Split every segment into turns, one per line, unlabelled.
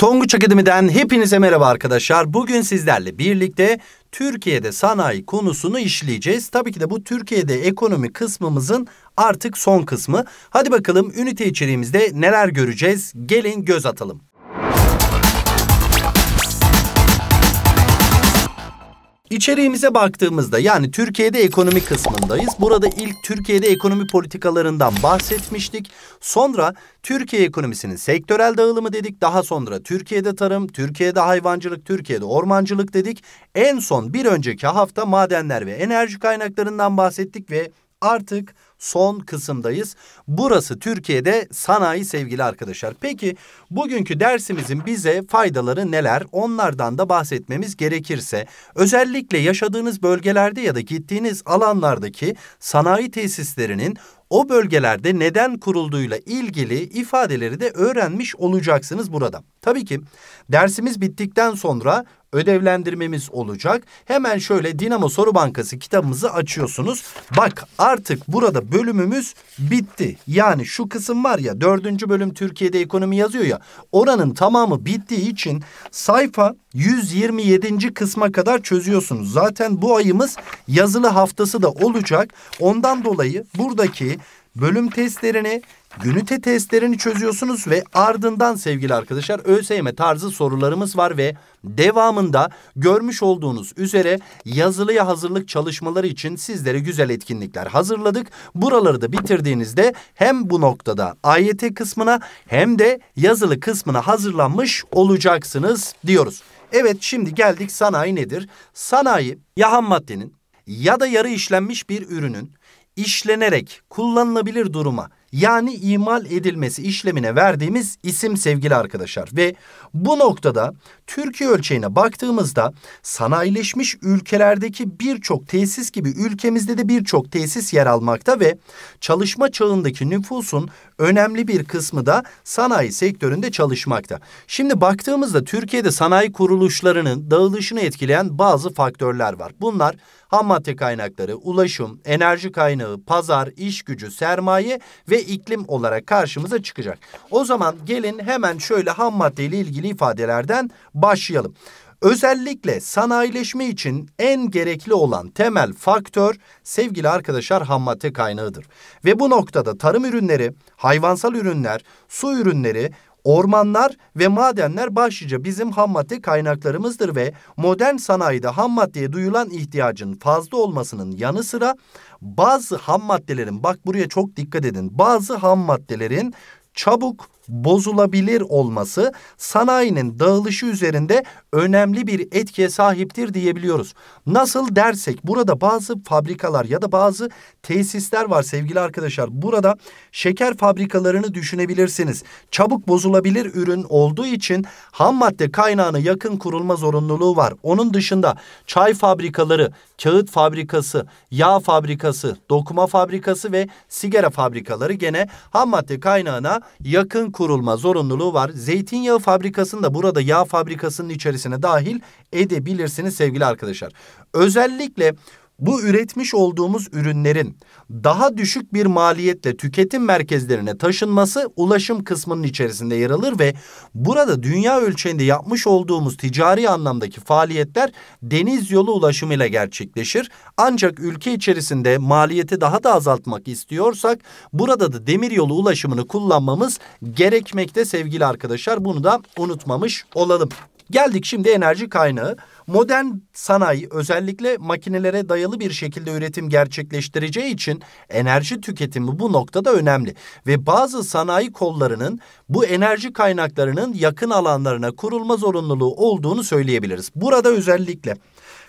Tonguç Akademi'den hepinize merhaba arkadaşlar. Bugün sizlerle birlikte Türkiye'de sanayi konusunu işleyeceğiz. Tabii ki de bu Türkiye'de ekonomi kısmımızın artık son kısmı. Hadi bakalım ünite içeriğimizde neler göreceğiz? Gelin göz atalım. İçeriğimize baktığımızda yani Türkiye'de ekonomi kısmındayız. Burada ilk Türkiye'de ekonomi politikalarından bahsetmiştik. Sonra Türkiye ekonomisinin sektörel dağılımı dedik. Daha sonra Türkiye'de tarım, Türkiye'de hayvancılık, Türkiye'de ormancılık dedik. En son bir önceki hafta madenler ve enerji kaynaklarından bahsettik ve artık son kısımdayız. Burası Türkiye'de sanayi sevgili arkadaşlar. Peki bugünkü dersimizin bize faydaları neler? Onlardan da bahsetmemiz gerekirse özellikle yaşadığınız bölgelerde ya da gittiğiniz alanlardaki sanayi tesislerinin o bölgelerde neden kurulduğuyla ilgili ifadeleri de öğrenmiş olacaksınız burada. Tabii ki dersimiz bittikten sonra ödevlendirmemiz olacak. Hemen şöyle Dinamo Soru Bankası kitabımızı açıyorsunuz. Bak artık burada bölümümüz bitti. Yani şu kısım var ya dördüncü bölüm Türkiye'de ekonomi yazıyor ya. Oranın tamamı bittiği için sayfa 127. kısma kadar çözüyorsunuz. Zaten bu ayımız yazılı haftası da olacak. Ondan dolayı buradaki bölüm testlerini, günüte testlerini çözüyorsunuz ve ardından sevgili arkadaşlar ÖSYM tarzı sorularımız var ve devamında görmüş olduğunuz üzere yazılıya hazırlık çalışmaları için sizlere güzel etkinlikler hazırladık. Buraları da bitirdiğinizde hem bu noktada AYT kısmına hem de yazılı kısmına hazırlanmış olacaksınız diyoruz. Evet şimdi geldik sanayi nedir? Sanayi ya ham maddenin ya da yarı işlenmiş bir ürünün işlenerek kullanılabilir duruma yani imal edilmesi işlemine verdiğimiz isim sevgili arkadaşlar. Ve bu noktada Türkiye ölçeğine baktığımızda sanayileşmiş ülkelerdeki birçok tesis gibi ülkemizde de birçok tesis yer almakta ve çalışma çağındaki nüfusun önemli bir kısmı da sanayi sektöründe çalışmakta. Şimdi baktığımızda Türkiye'de sanayi kuruluşlarının dağılışını etkileyen bazı faktörler var. Bunlar ham madde kaynakları, ulaşım, enerji kaynağı, pazar, iş gücü, sermaye ve iklim olarak karşımıza çıkacak. O zaman gelin hemen şöyle ham maddeyle ilgili ifadelerden başlayalım. Özellikle sanayileşme için en gerekli olan temel faktör sevgili arkadaşlar ham madde kaynağıdır. Ve bu noktada tarım ürünleri, hayvansal ürünler, su ürünleri Ormanlar ve madenler başlıca bizim ham madde kaynaklarımızdır ve modern sanayide ham maddeye duyulan ihtiyacın fazla olmasının yanı sıra bazı ham maddelerin bak buraya çok dikkat edin. Bazı ham maddelerin çabuk bozulabilir olması sanayinin dağılışı üzerinde önemli bir etkiye sahiptir diyebiliyoruz. Nasıl dersek burada bazı fabrikalar ya da bazı tesisler var sevgili arkadaşlar. Burada şeker fabrikalarını düşünebilirsiniz. Çabuk bozulabilir ürün olduğu için ham madde kaynağına yakın kurulma zorunluluğu var. Onun dışında çay fabrikaları, kağıt fabrikası, yağ fabrikası, dokuma fabrikası ve sigara fabrikaları gene ham madde kaynağına yakın kurulma zorunluluğu var. Zeytinyağı fabrikasını da burada yağ fabrikasının içerisine dahil edebilirsiniz sevgili arkadaşlar. Özellikle bu üretmiş olduğumuz ürünlerin daha düşük bir maliyetle tüketim merkezlerine taşınması ulaşım kısmının içerisinde yer alır ve burada dünya ölçeğinde yapmış olduğumuz ticari anlamdaki faaliyetler deniz yolu ulaşımıyla gerçekleşir. Ancak ülke içerisinde maliyeti daha da azaltmak istiyorsak burada da demir yolu ulaşımını kullanmamız gerekmekte sevgili arkadaşlar. Bunu da unutmamış olalım. Geldik şimdi enerji kaynağı. Modern sanayi özellikle makinelere dayalı bir şekilde üretim gerçekleştireceği için enerji tüketimi bu noktada önemli ve bazı sanayi kollarının bu enerji kaynaklarının yakın alanlarına kurulma zorunluluğu olduğunu söyleyebiliriz. Burada özellikle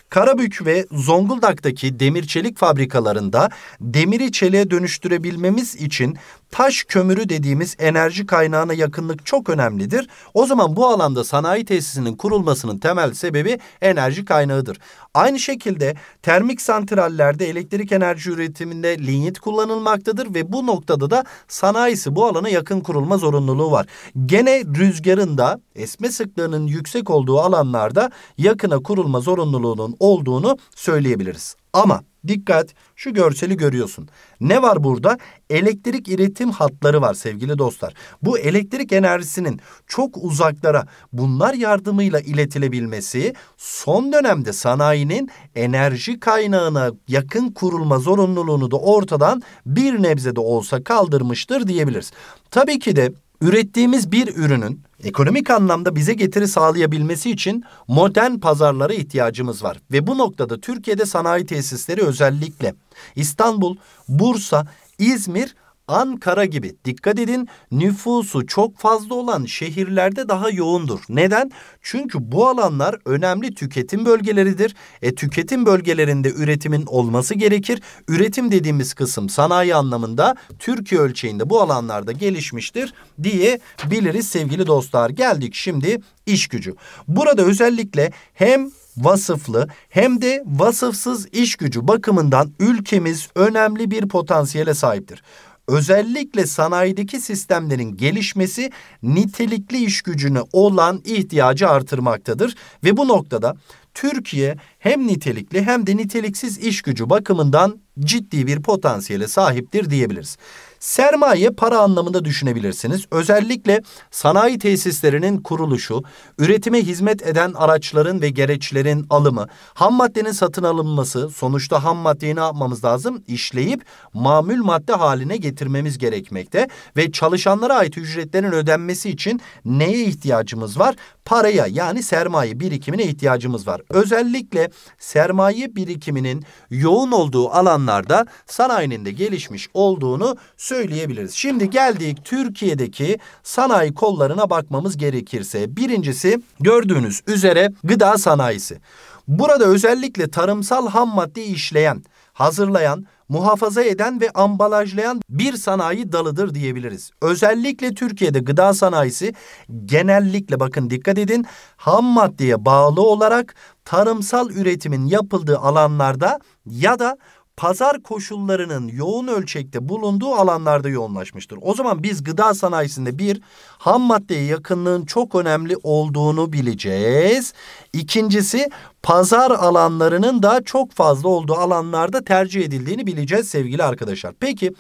Karabük ve Zonguldak'taki demir çelik fabrikalarında demiri çeliğe dönüştürebilmemiz için taş kömürü dediğimiz enerji kaynağına yakınlık çok önemlidir. O zaman bu alanda sanayi tesisinin kurulmasının temel sebebi enerji kaynağıdır. Aynı şekilde termik santrallerde elektrik enerji üretiminde linyit kullanılmaktadır ve bu noktada da sanayisi bu alana yakın kurulma zorunluluğu var. Gene rüzgarın da esme sıklığının yüksek olduğu alanlarda yakına kurulma zorunluluğunun olduğunu söyleyebiliriz. Ama dikkat şu görseli görüyorsun. Ne var burada? Elektrik iletim hatları var sevgili dostlar. Bu elektrik enerjisinin çok uzaklara bunlar yardımıyla iletilebilmesi son dönemde sanayinin enerji kaynağına yakın kurulma zorunluluğunu da ortadan bir nebze de olsa kaldırmıştır diyebiliriz. Tabii ki de ürettiğimiz bir ürünün ekonomik anlamda bize getiri sağlayabilmesi için modern pazarlara ihtiyacımız var. Ve bu noktada Türkiye'de sanayi tesisleri özellikle İstanbul, Bursa, İzmir Ankara gibi dikkat edin nüfusu çok fazla olan şehirlerde daha yoğundur. Neden? Çünkü bu alanlar önemli tüketim bölgeleridir. E tüketim bölgelerinde üretimin olması gerekir. Üretim dediğimiz kısım sanayi anlamında Türkiye ölçeğinde bu alanlarda gelişmiştir diye biliriz sevgili dostlar. Geldik şimdi iş gücü. Burada özellikle hem vasıflı hem de vasıfsız iş gücü bakımından ülkemiz önemli bir potansiyele sahiptir özellikle sanayideki sistemlerin gelişmesi nitelikli iş gücüne olan ihtiyacı artırmaktadır ve bu noktada Türkiye hem nitelikli hem de niteliksiz iş gücü bakımından ciddi bir potansiyele sahiptir diyebiliriz. Sermaye para anlamında düşünebilirsiniz. Özellikle sanayi tesislerinin kuruluşu, üretime hizmet eden araçların ve gereçlerin alımı, ham maddenin satın alınması, sonuçta ham maddeyi ne yapmamız lazım? İşleyip mamül madde haline getirmemiz gerekmekte ve çalışanlara ait ücretlerin ödenmesi için neye ihtiyacımız var? paraya yani sermaye birikimine ihtiyacımız var. Özellikle sermaye birikiminin yoğun olduğu alanlarda sanayinin de gelişmiş olduğunu söyleyebiliriz. Şimdi geldik Türkiye'deki sanayi kollarına bakmamız gerekirse. Birincisi gördüğünüz üzere gıda sanayisi. Burada özellikle tarımsal ham madde işleyen, hazırlayan muhafaza eden ve ambalajlayan bir sanayi dalıdır diyebiliriz. Özellikle Türkiye'de gıda sanayisi genellikle bakın dikkat edin ham maddeye bağlı olarak tarımsal üretimin yapıldığı alanlarda ya da pazar koşullarının yoğun ölçekte bulunduğu alanlarda yoğunlaşmıştır. O zaman biz gıda sanayisinde bir ham maddeye yakınlığın çok önemli olduğunu bileceğiz. İkincisi pazar alanlarının da çok fazla olduğu alanlarda tercih edildiğini bileceğiz sevgili arkadaşlar. Peki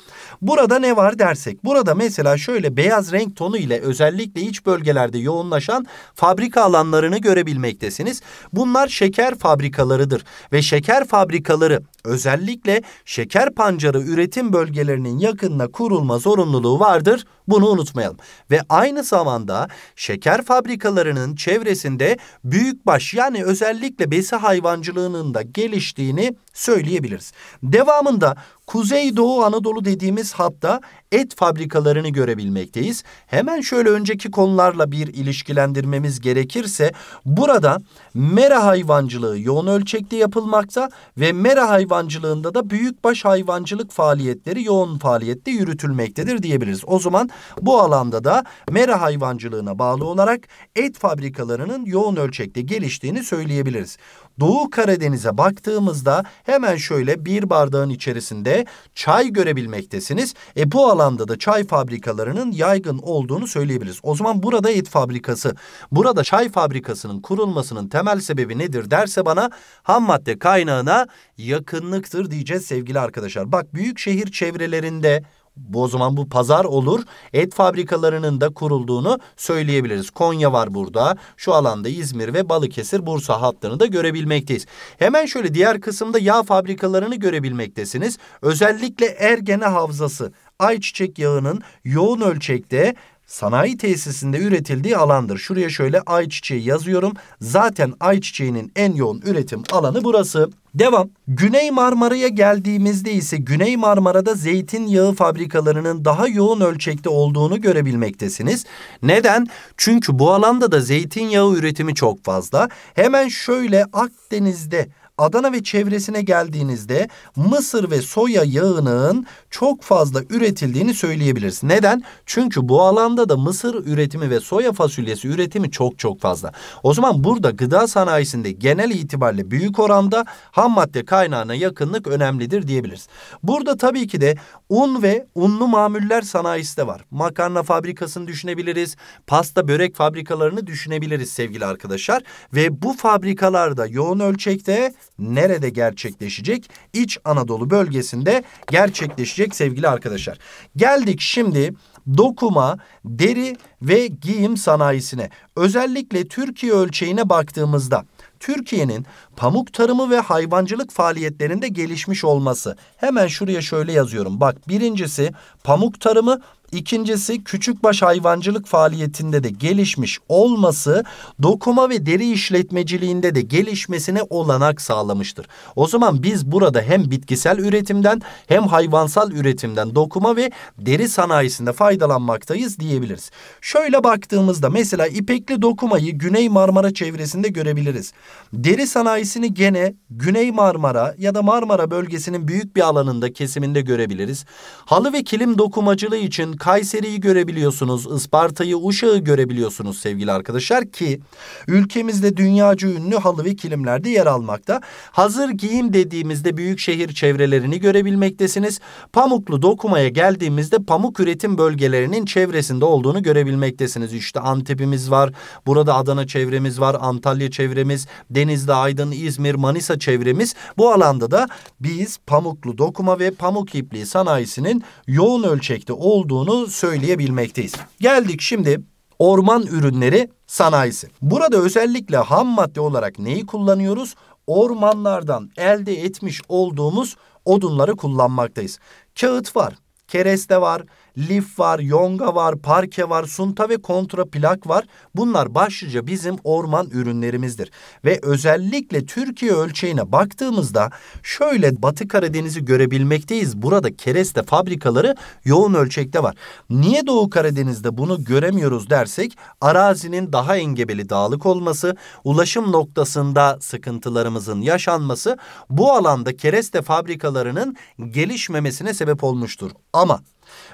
burada ne var dersek? Burada mesela şöyle beyaz renk tonu ile özellikle iç bölgelerde yoğunlaşan fabrika alanlarını görebilmektesiniz. Bunlar şeker fabrikalarıdır ve şeker fabrikaları özellikle şeker pancarı üretim bölgelerinin yakınına kurulma zorunluluğu vardır. Bunu unutmayalım. Ve aynı zamanda şeker fabrikalarının çevresinde büyükbaş yani özellikle besi hayvancılığının da geliştiğini söyleyebiliriz. Devamında Kuzeydoğu Anadolu dediğimiz hatta et fabrikalarını görebilmekteyiz. Hemen şöyle önceki konularla bir ilişkilendirmemiz gerekirse burada mera hayvancılığı yoğun ölçekte yapılmakta ve mera hayvancılığında da büyükbaş hayvancılık faaliyetleri yoğun faaliyette yürütülmektedir diyebiliriz. O zaman bu alanda da mera hayvancılığına bağlı olarak et fabrikalarının yoğun ölçekte geliştiğini söyleyebiliriz. Doğu Karadeniz'e baktığımızda hemen şöyle bir bardağın içerisinde çay görebilmektesiniz. E bu alanda da çay fabrikalarının yaygın olduğunu söyleyebiliriz. O zaman burada et fabrikası, burada çay fabrikasının kurulmasının temel sebebi nedir derse bana ham madde kaynağına yakınlıktır diyeceğiz sevgili arkadaşlar. Bak büyük şehir çevrelerinde bu o zaman bu pazar olur. Et fabrikalarının da kurulduğunu söyleyebiliriz. Konya var burada. Şu alanda İzmir ve Balıkesir, Bursa hattını da görebilmekteyiz. Hemen şöyle diğer kısımda yağ fabrikalarını görebilmektesiniz. Özellikle Ergene Havzası ayçiçek yağının yoğun ölçekte sanayi tesisinde üretildiği alandır. Şuraya şöyle ayçiçeği yazıyorum. Zaten ayçiçeğinin en yoğun üretim alanı burası. Devam. Güney Marmara'ya geldiğimizde ise Güney Marmara'da zeytinyağı fabrikalarının daha yoğun ölçekte olduğunu görebilmektesiniz. Neden? Çünkü bu alanda da zeytinyağı üretimi çok fazla. Hemen şöyle Akdeniz'de Adana ve çevresine geldiğinizde mısır ve soya yağının çok fazla üretildiğini söyleyebiliriz. Neden? Çünkü bu alanda da mısır üretimi ve soya fasulyesi üretimi çok çok fazla. O zaman burada gıda sanayisinde genel itibariyle büyük oranda ham madde kaynağına yakınlık önemlidir diyebiliriz. Burada tabii ki de un ve unlu mamuller sanayisi de var. Makarna fabrikasını düşünebiliriz. Pasta börek fabrikalarını düşünebiliriz sevgili arkadaşlar. Ve bu fabrikalarda yoğun ölçekte nerede gerçekleşecek? İç Anadolu bölgesinde gerçekleşecek sevgili arkadaşlar. Geldik şimdi dokuma, deri ve giyim sanayisine. Özellikle Türkiye ölçeğine baktığımızda Türkiye'nin pamuk tarımı ve hayvancılık faaliyetlerinde gelişmiş olması. Hemen şuraya şöyle yazıyorum. Bak birincisi pamuk tarımı İkincisi küçükbaş hayvancılık faaliyetinde de gelişmiş olması dokuma ve deri işletmeciliğinde de gelişmesine olanak sağlamıştır. O zaman biz burada hem bitkisel üretimden hem hayvansal üretimden dokuma ve deri sanayisinde faydalanmaktayız diyebiliriz. Şöyle baktığımızda mesela ipekli dokumayı Güney Marmara çevresinde görebiliriz. Deri sanayisini gene Güney Marmara ya da Marmara bölgesinin büyük bir alanında kesiminde görebiliriz. Halı ve kilim dokumacılığı için Kayseri'yi görebiliyorsunuz, Isparta'yı, Uşağı görebiliyorsunuz sevgili arkadaşlar ki ülkemizde dünyaca ünlü halı ve kilimlerde yer almakta. Hazır giyim dediğimizde büyük şehir çevrelerini görebilmektesiniz. Pamuklu dokumaya geldiğimizde pamuk üretim bölgelerinin çevresinde olduğunu görebilmektesiniz. İşte Antep'imiz var, burada Adana çevremiz var, Antalya çevremiz, Denizli, Aydın, İzmir, Manisa çevremiz. Bu alanda da biz pamuklu dokuma ve pamuk ipliği sanayisinin yoğun ölçekte olduğunu olduğunu söyleyebilmekteyiz. Geldik şimdi orman ürünleri sanayisi. Burada özellikle ham madde olarak neyi kullanıyoruz? Ormanlardan elde etmiş olduğumuz odunları kullanmaktayız. Kağıt var, kereste var, lif var, yonga var, parke var, sunta ve kontra plak var. Bunlar başlıca bizim orman ürünlerimizdir. Ve özellikle Türkiye ölçeğine baktığımızda şöyle Batı Karadeniz'i görebilmekteyiz. Burada kereste fabrikaları yoğun ölçekte var. Niye Doğu Karadeniz'de bunu göremiyoruz dersek arazinin daha engebeli dağlık olması, ulaşım noktasında sıkıntılarımızın yaşanması bu alanda kereste fabrikalarının gelişmemesine sebep olmuştur. Ama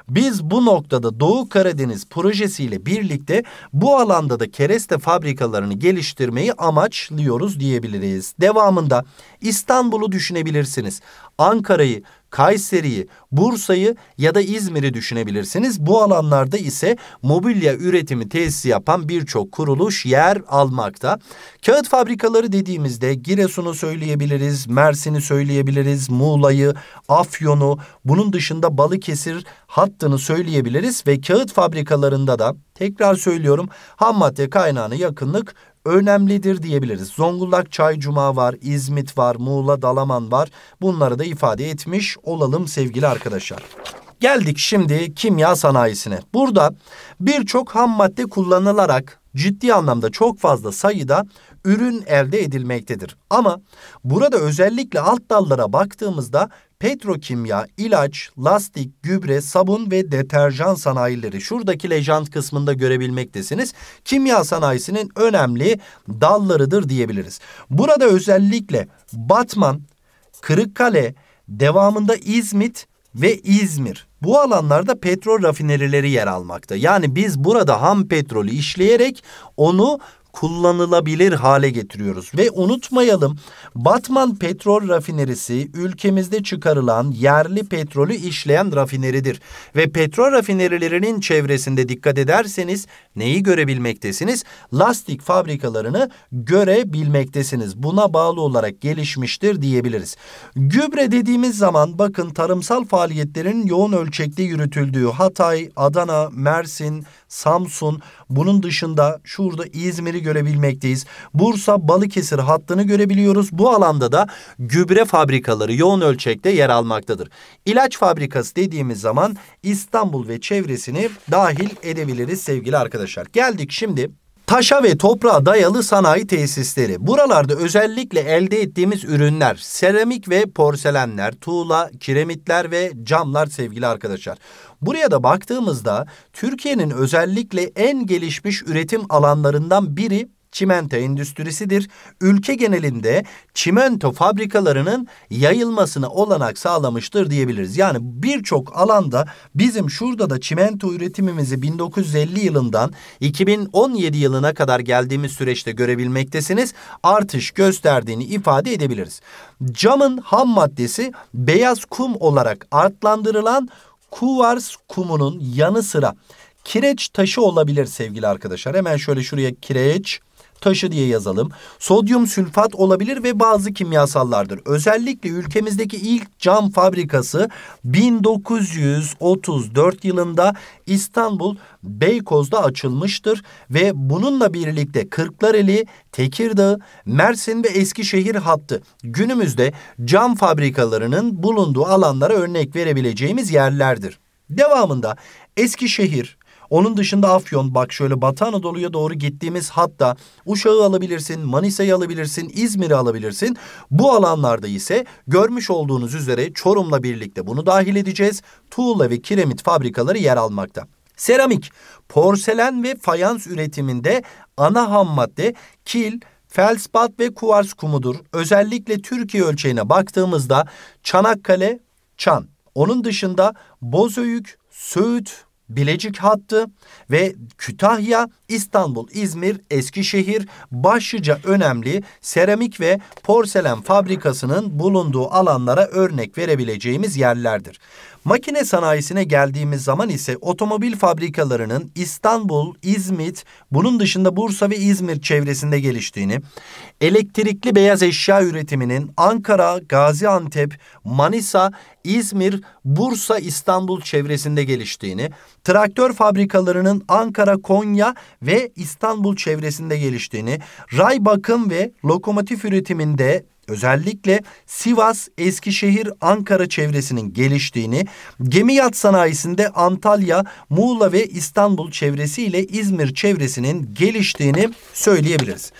biz bu noktada Doğu Karadeniz Projesi ile birlikte bu alanda da kereste fabrikalarını geliştirmeyi amaçlıyoruz diyebiliriz. Devamında İstanbul'u düşünebilirsiniz. Ankara'yı Kayseri'yi, Bursa'yı ya da İzmir'i düşünebilirsiniz. Bu alanlarda ise mobilya üretimi tesisi yapan birçok kuruluş yer almakta. Kağıt fabrikaları dediğimizde Giresun'u söyleyebiliriz, Mersin'i söyleyebiliriz, Muğla'yı, Afyon'u, bunun dışında Balıkesir hattını söyleyebiliriz ve kağıt fabrikalarında da tekrar söylüyorum ham madde kaynağına yakınlık önemlidir diyebiliriz. Zonguldak Çaycuma var, İzmit var, Muğla Dalaman var. Bunları da ifade etmiş olalım sevgili arkadaşlar. Geldik şimdi kimya sanayisine. Burada birçok ham madde kullanılarak ciddi anlamda çok fazla sayıda ürün elde edilmektedir. Ama burada özellikle alt dallara baktığımızda petrokimya, ilaç, lastik, gübre, sabun ve deterjan sanayileri şuradaki lejant kısmında görebilmektesiniz. Kimya sanayisinin önemli dallarıdır diyebiliriz. Burada özellikle Batman, Kırıkkale, devamında İzmit ve İzmir bu alanlarda petrol rafinerileri yer almakta. Yani biz burada ham petrolü işleyerek onu kullanılabilir hale getiriyoruz. Ve unutmayalım Batman Petrol Rafinerisi ülkemizde çıkarılan yerli petrolü işleyen rafineridir. Ve petrol rafinerilerinin çevresinde dikkat ederseniz neyi görebilmektesiniz? Lastik fabrikalarını görebilmektesiniz. Buna bağlı olarak gelişmiştir diyebiliriz. Gübre dediğimiz zaman bakın tarımsal faaliyetlerin yoğun ölçekte yürütüldüğü Hatay, Adana, Mersin, Samsun bunun dışında şurada İzmir'i görebilmekteyiz. Bursa Balıkesir hattını görebiliyoruz. Bu alanda da gübre fabrikaları yoğun ölçekte yer almaktadır. İlaç fabrikası dediğimiz zaman İstanbul ve çevresini dahil edebiliriz sevgili arkadaşlar. Geldik şimdi Taşa ve toprağa dayalı sanayi tesisleri. Buralarda özellikle elde ettiğimiz ürünler, seramik ve porselenler, tuğla, kiremitler ve camlar sevgili arkadaşlar. Buraya da baktığımızda Türkiye'nin özellikle en gelişmiş üretim alanlarından biri çimento endüstrisidir. Ülke genelinde çimento fabrikalarının yayılmasına olanak sağlamıştır diyebiliriz. Yani birçok alanda bizim şurada da çimento üretimimizi 1950 yılından 2017 yılına kadar geldiğimiz süreçte görebilmektesiniz. Artış gösterdiğini ifade edebiliriz. Camın ham maddesi beyaz kum olarak artlandırılan kuvars kumunun yanı sıra kireç taşı olabilir sevgili arkadaşlar. Hemen şöyle şuraya kireç taşı diye yazalım. Sodyum sülfat olabilir ve bazı kimyasallardır. Özellikle ülkemizdeki ilk cam fabrikası 1934 yılında İstanbul Beykoz'da açılmıştır ve bununla birlikte Kırklareli, Tekirdağ, Mersin ve Eskişehir hattı günümüzde cam fabrikalarının bulunduğu alanlara örnek verebileceğimiz yerlerdir. Devamında Eskişehir, onun dışında Afyon bak şöyle Batı Anadolu'ya doğru gittiğimiz hatta Uşağı alabilirsin, Manisa'yı alabilirsin, İzmir'i alabilirsin. Bu alanlarda ise görmüş olduğunuz üzere Çorum'la birlikte bunu dahil edeceğiz. Tuğla ve kiremit fabrikaları yer almakta. Seramik, porselen ve fayans üretiminde ana ham madde kil, feldspat ve kuvars kumudur. Özellikle Türkiye ölçeğine baktığımızda Çanakkale, Çan. Onun dışında Bozöyük, Söğüt, Bilecik hattı ve Kütahya İstanbul, İzmir, Eskişehir başlıca önemli seramik ve porselen fabrikasının bulunduğu alanlara örnek verebileceğimiz yerlerdir. Makine sanayisine geldiğimiz zaman ise otomobil fabrikalarının İstanbul, İzmit, bunun dışında Bursa ve İzmir çevresinde geliştiğini, elektrikli beyaz eşya üretiminin Ankara, Gaziantep, Manisa, İzmir, Bursa, İstanbul çevresinde geliştiğini, traktör fabrikalarının Ankara, Konya ve İstanbul çevresinde geliştiğini, ray bakım ve lokomotif üretiminde özellikle Sivas, Eskişehir, Ankara çevresinin geliştiğini, gemi yat sanayisinde Antalya, Muğla ve İstanbul çevresi ile İzmir çevresinin geliştiğini söyleyebiliriz.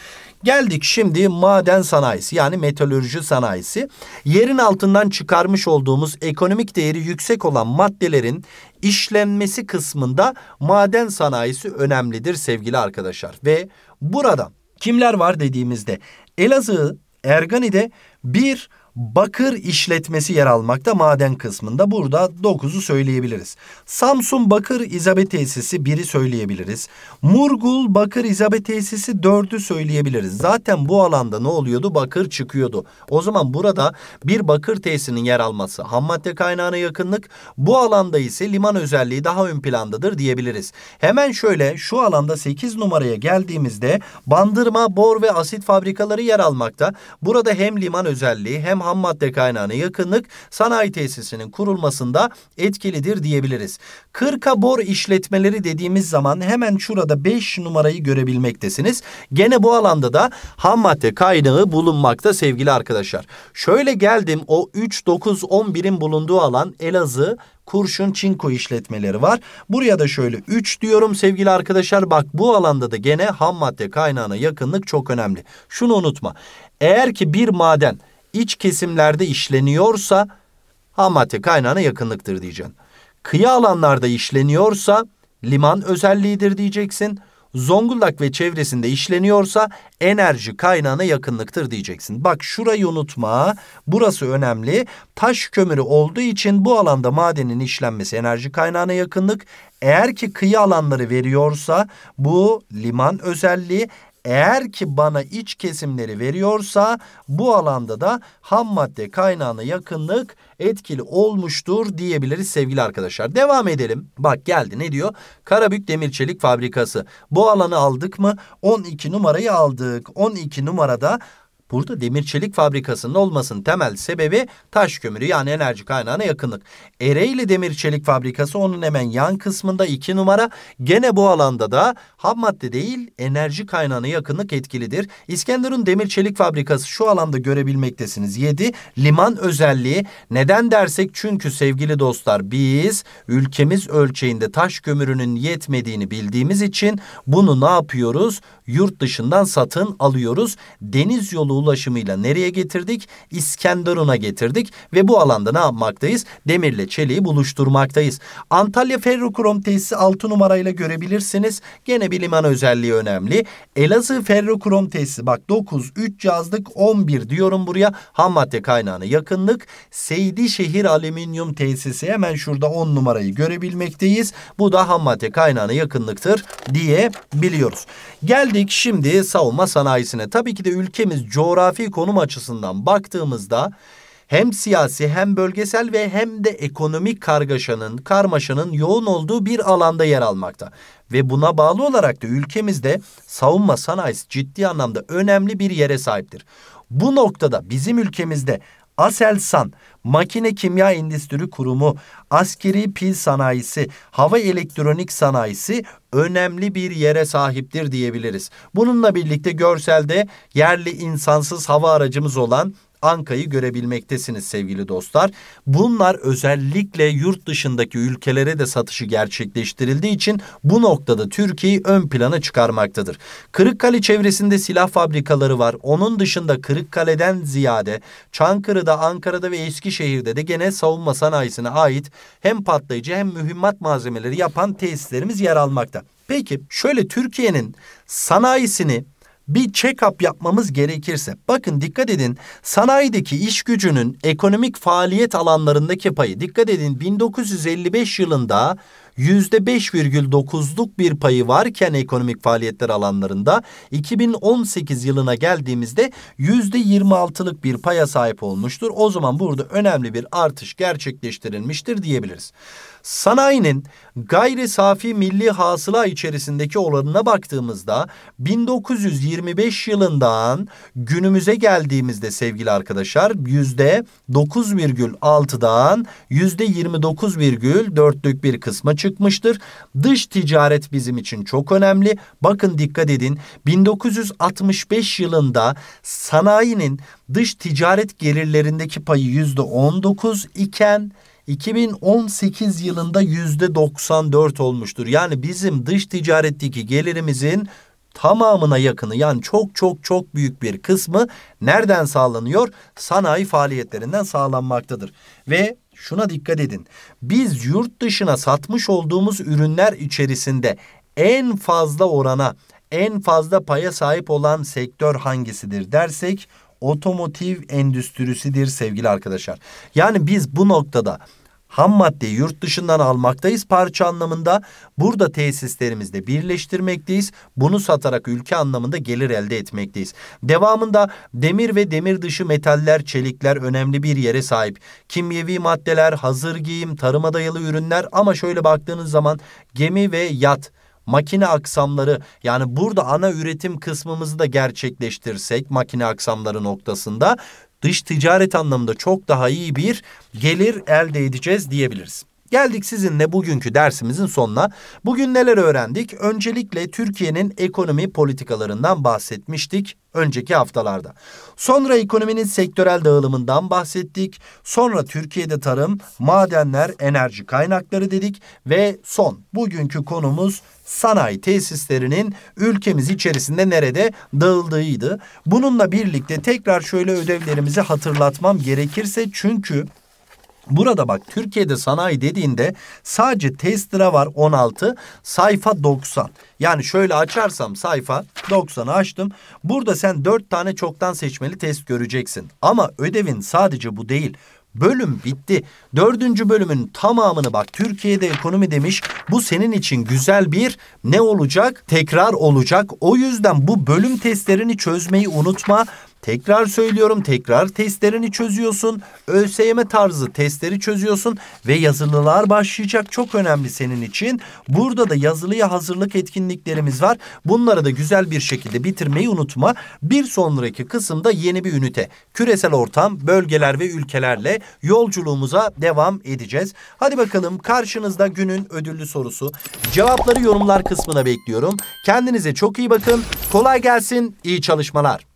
Geldik şimdi maden sanayisi yani metalürji sanayisi. Yerin altından çıkarmış olduğumuz ekonomik değeri yüksek olan maddelerin işlenmesi kısmında maden sanayisi önemlidir sevgili arkadaşlar. Ve burada kimler var dediğimizde Elazığ Ergani'de bir bakır işletmesi yer almakta maden kısmında. Burada 9'u söyleyebiliriz. Samsun Bakır İzabe Tesisi 1'i söyleyebiliriz. Murgul Bakır İzabe Tesisi 4'ü söyleyebiliriz. Zaten bu alanda ne oluyordu? Bakır çıkıyordu. O zaman burada bir bakır tesisinin yer alması, ham madde kaynağına yakınlık, bu alanda ise liman özelliği daha ön plandadır diyebiliriz. Hemen şöyle şu alanda 8 numaraya geldiğimizde bandırma, bor ve asit fabrikaları yer almakta. Burada hem liman özelliği hem ham madde kaynağına yakınlık sanayi tesisinin kurulmasında etkilidir diyebiliriz. Kırka bor işletmeleri dediğimiz zaman hemen şurada 5 numarayı görebilmektesiniz. Gene bu alanda da ham madde kaynağı bulunmakta sevgili arkadaşlar. Şöyle geldim o 3, 9, 11'in bulunduğu alan Elazığ, kurşun çinko işletmeleri var. Buraya da şöyle 3 diyorum sevgili arkadaşlar. Bak bu alanda da gene ham madde kaynağına yakınlık çok önemli. Şunu unutma. Eğer ki bir maden iç kesimlerde işleniyorsa ham kaynağına yakınlıktır diyeceksin. Kıyı alanlarda işleniyorsa liman özelliğidir diyeceksin. Zonguldak ve çevresinde işleniyorsa enerji kaynağına yakınlıktır diyeceksin. Bak şurayı unutma. Burası önemli. Taş kömürü olduğu için bu alanda madenin işlenmesi enerji kaynağına yakınlık. Eğer ki kıyı alanları veriyorsa bu liman özelliği eğer ki bana iç kesimleri veriyorsa bu alanda da ham madde kaynağına yakınlık etkili olmuştur diyebiliriz sevgili arkadaşlar. Devam edelim. Bak geldi ne diyor? Karabük Demir Çelik Fabrikası. Bu alanı aldık mı? 12 numarayı aldık. 12 numarada Burada demir çelik fabrikasının olmasının temel sebebi taş kömürü yani enerji kaynağına yakınlık. Ereğli demir çelik fabrikası onun hemen yan kısmında iki numara. Gene bu alanda da ham madde değil enerji kaynağına yakınlık etkilidir. İskenderun demir çelik fabrikası şu alanda görebilmektesiniz. Yedi Liman özelliği neden dersek çünkü sevgili dostlar biz ülkemiz ölçeğinde taş kömürünün yetmediğini bildiğimiz için bunu ne yapıyoruz? Yurt dışından satın alıyoruz. Deniz yolu ulaşımıyla nereye getirdik? İskenderun'a getirdik ve bu alanda ne yapmaktayız? Demirle çeliği buluşturmaktayız. Antalya Ferrokrom tesisi 6 numarayla görebilirsiniz. Gene bir liman özelliği önemli. Elazığ Ferrokrom tesisi bak 9, 3 yazdık 11 diyorum buraya. Ham madde kaynağına yakınlık. Seydişehir Alüminyum tesisi hemen şurada 10 numarayı görebilmekteyiz. Bu da ham madde kaynağına yakınlıktır diye biliyoruz. Geldik şimdi savunma sanayisine. Tabii ki de ülkemiz coğrafi coğrafi konum açısından baktığımızda hem siyasi hem bölgesel ve hem de ekonomik kargaşanın, karmaşanın yoğun olduğu bir alanda yer almakta. Ve buna bağlı olarak da ülkemizde savunma sanayisi ciddi anlamda önemli bir yere sahiptir. Bu noktada bizim ülkemizde Aselsan, Makine Kimya Endüstri Kurumu, askeri pil sanayisi, hava elektronik sanayisi önemli bir yere sahiptir diyebiliriz. Bununla birlikte görselde yerli insansız hava aracımız olan Anka'yı görebilmektesiniz sevgili dostlar. Bunlar özellikle yurt dışındaki ülkelere de satışı gerçekleştirildiği için bu noktada Türkiye'yi ön plana çıkarmaktadır. Kırıkkale çevresinde silah fabrikaları var. Onun dışında Kırıkkale'den ziyade Çankırı'da, Ankara'da ve Eskişehir'de de gene savunma sanayisine ait hem patlayıcı hem mühimmat malzemeleri yapan tesislerimiz yer almakta. Peki şöyle Türkiye'nin sanayisini bir check-up yapmamız gerekirse, bakın dikkat edin sanayideki iş gücünün ekonomik faaliyet alanlarındaki payı, dikkat edin 1955 yılında %5,9'luk bir payı varken ekonomik faaliyetler alanlarında 2018 yılına geldiğimizde %26'lık bir paya sahip olmuştur. O zaman burada önemli bir artış gerçekleştirilmiştir diyebiliriz. Sanayinin gayri safi milli hasıla içerisindeki oranına baktığımızda 1925 yılından günümüze geldiğimizde sevgili arkadaşlar yüzde %9,6'dan yüzde %29,4'lük bir kısma çıkmıştır. Dış ticaret bizim için çok önemli. Bakın dikkat edin 1965 yılında sanayinin dış ticaret gelirlerindeki payı yüzde %19 iken 2018 yılında yüzde 94 olmuştur. Yani bizim dış ticaretteki gelirimizin tamamına yakını yani çok çok çok büyük bir kısmı nereden sağlanıyor? Sanayi faaliyetlerinden sağlanmaktadır. Ve şuna dikkat edin. Biz yurt dışına satmış olduğumuz ürünler içerisinde en fazla orana, en fazla paya sahip olan sektör hangisidir dersek otomotiv endüstrisidir sevgili arkadaşlar. Yani biz bu noktada ham maddeyi yurt dışından almaktayız parça anlamında. Burada tesislerimizde birleştirmekteyiz. Bunu satarak ülke anlamında gelir elde etmekteyiz. Devamında demir ve demir dışı metaller, çelikler önemli bir yere sahip. Kimyevi maddeler, hazır giyim, tarıma dayalı ürünler ama şöyle baktığınız zaman gemi ve yat makine aksamları yani burada ana üretim kısmımızı da gerçekleştirsek makine aksamları noktasında dış ticaret anlamında çok daha iyi bir gelir elde edeceğiz diyebiliriz. Geldik sizinle bugünkü dersimizin sonuna. Bugün neler öğrendik? Öncelikle Türkiye'nin ekonomi politikalarından bahsetmiştik önceki haftalarda. Sonra ekonominin sektörel dağılımından bahsettik. Sonra Türkiye'de tarım, madenler, enerji kaynakları dedik ve son bugünkü konumuz sanayi tesislerinin ülkemiz içerisinde nerede dağıldığıydı. Bununla birlikte tekrar şöyle ödevlerimizi hatırlatmam gerekirse çünkü Burada bak Türkiye'de sanayi dediğinde sadece testira var 16 sayfa 90. Yani şöyle açarsam sayfa 90'ı açtım. Burada sen 4 tane çoktan seçmeli test göreceksin. Ama ödevin sadece bu değil. Bölüm bitti. Dördüncü bölümün tamamını bak Türkiye'de ekonomi demiş. Bu senin için güzel bir ne olacak? Tekrar olacak. O yüzden bu bölüm testlerini çözmeyi unutma. Tekrar söylüyorum tekrar testlerini çözüyorsun. ÖSYM tarzı testleri çözüyorsun ve yazılılar başlayacak. Çok önemli senin için. Burada da yazılıya hazırlık etkinliklerimiz var. Bunları da güzel bir şekilde bitirmeyi unutma. Bir sonraki kısımda yeni bir ünite. Küresel ortam, bölgeler ve ülkelerle yolculuğumuza devam edeceğiz. Hadi bakalım karşınızda günün ödüllü sorusu. Cevapları yorumlar kısmına bekliyorum. Kendinize çok iyi bakın. Kolay gelsin. iyi çalışmalar.